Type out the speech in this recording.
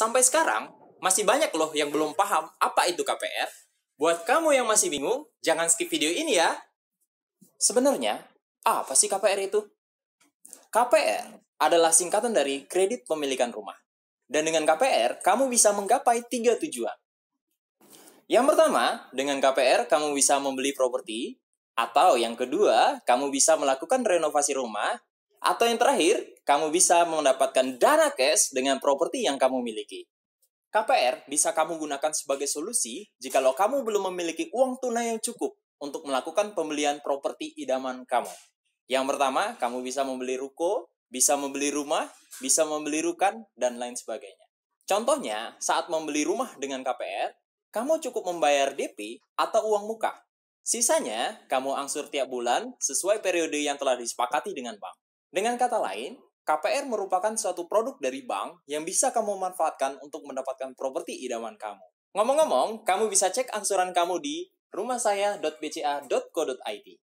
Sampai sekarang, masih banyak loh yang belum paham apa itu KPR. Buat kamu yang masih bingung, jangan skip video ini ya. Sebenarnya, apa sih KPR itu? KPR adalah singkatan dari kredit pemilikan rumah. Dan dengan KPR, kamu bisa menggapai tiga tujuan. Yang pertama, dengan KPR kamu bisa membeli properti, atau yang kedua, kamu bisa melakukan renovasi rumah, atau yang terakhir, kamu bisa mendapatkan dana cash dengan properti yang kamu miliki. KPR bisa kamu gunakan sebagai solusi jika lo kamu belum memiliki uang tunai yang cukup untuk melakukan pembelian properti idaman kamu. Yang pertama, kamu bisa membeli ruko, bisa membeli rumah, bisa membeli rukan, dan lain sebagainya. Contohnya, saat membeli rumah dengan KPR, kamu cukup membayar DP atau uang muka. Sisanya, kamu angsur tiap bulan sesuai periode yang telah disepakati dengan bank. Dengan kata lain, KPR merupakan suatu produk dari bank yang bisa kamu manfaatkan untuk mendapatkan properti idaman kamu. Ngomong-ngomong, kamu bisa cek angsuran kamu di rumahsaya.bca.co.id.